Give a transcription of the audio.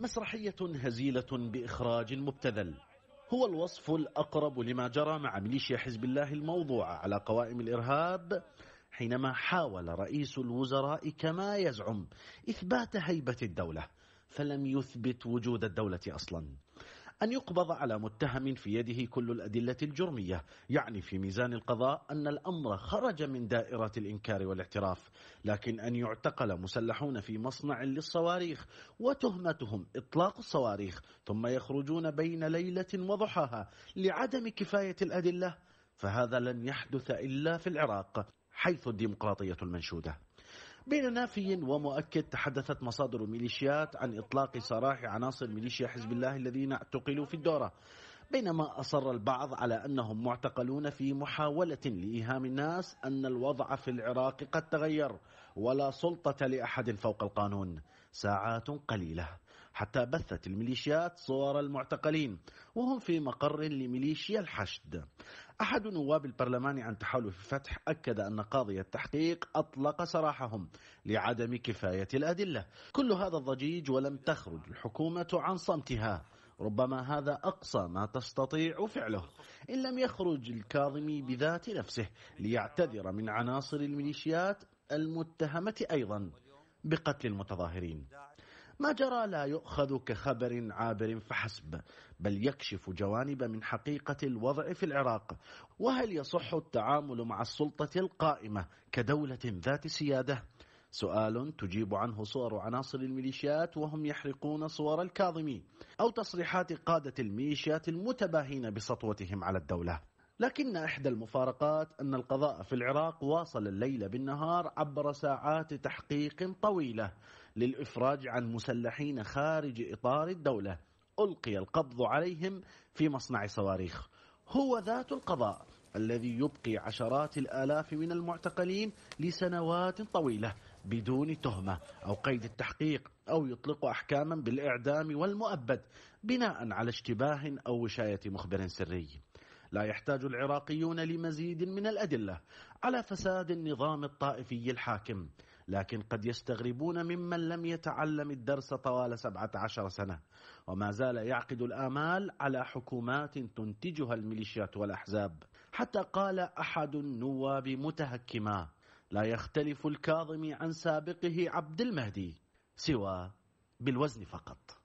مسرحية هزيلة بإخراج مبتذل هو الوصف الأقرب لما جرى مع ميليشيا حزب الله الموضوعة على قوائم الإرهاب حينما حاول رئيس الوزراء كما يزعم إثبات هيبة الدولة فلم يثبت وجود الدولة أصلا أن يقبض على متهم في يده كل الأدلة الجرمية يعني في ميزان القضاء أن الأمر خرج من دائرة الإنكار والاعتراف لكن أن يعتقل مسلحون في مصنع للصواريخ وتهمتهم إطلاق الصواريخ ثم يخرجون بين ليلة وضحاها لعدم كفاية الأدلة فهذا لن يحدث إلا في العراق حيث الديمقراطية المنشودة بين نافي ومؤكد تحدثت مصادر الميليشيات عن إطلاق سراح عناصر ميليشيا حزب الله الذين اعتقلوا في الدورة بينما أصر البعض على أنهم معتقلون في محاولة لإيهام الناس أن الوضع في العراق قد تغير ولا سلطة لأحد فوق القانون ساعات قليلة حتى بثت الميليشيات صور المعتقلين وهم في مقر لميليشيا الحشد أحد نواب البرلمان عن تحالف فتح أكد أن قاضي التحقيق أطلق سراحهم لعدم كفاية الأدلة كل هذا الضجيج ولم تخرج الحكومة عن صمتها ربما هذا أقصى ما تستطيع فعله إن لم يخرج الكاظمي بذات نفسه ليعتذر من عناصر الميليشيات المتهمة أيضا بقتل المتظاهرين ما جرى لا يؤخذ كخبر عابر فحسب بل يكشف جوانب من حقيقة الوضع في العراق وهل يصح التعامل مع السلطة القائمة كدولة ذات سيادة؟ سؤال تجيب عنه صور عناصر الميليشيات وهم يحرقون صور الكاظمي أو تصريحات قادة الميليشيات المتباهين بسطوتهم على الدولة لكن إحدى المفارقات أن القضاء في العراق واصل الليل بالنهار عبر ساعات تحقيق طويلة للإفراج عن مسلحين خارج إطار الدولة ألقي القبض عليهم في مصنع صواريخ هو ذات القضاء الذي يبقي عشرات الآلاف من المعتقلين لسنوات طويلة بدون تهمة أو قيد التحقيق أو يطلق أحكاما بالإعدام والمؤبد بناء على اشتباه أو وشاية مخبر سري لا يحتاج العراقيون لمزيد من الأدلة على فساد النظام الطائفي الحاكم لكن قد يستغربون ممن لم يتعلم الدرس طوال 17 سنة وما زال يعقد الآمال على حكومات تنتجها الميليشيات والأحزاب حتى قال أحد النواب متهكما لا يختلف الكاظم عن سابقه عبد المهدي سوى بالوزن فقط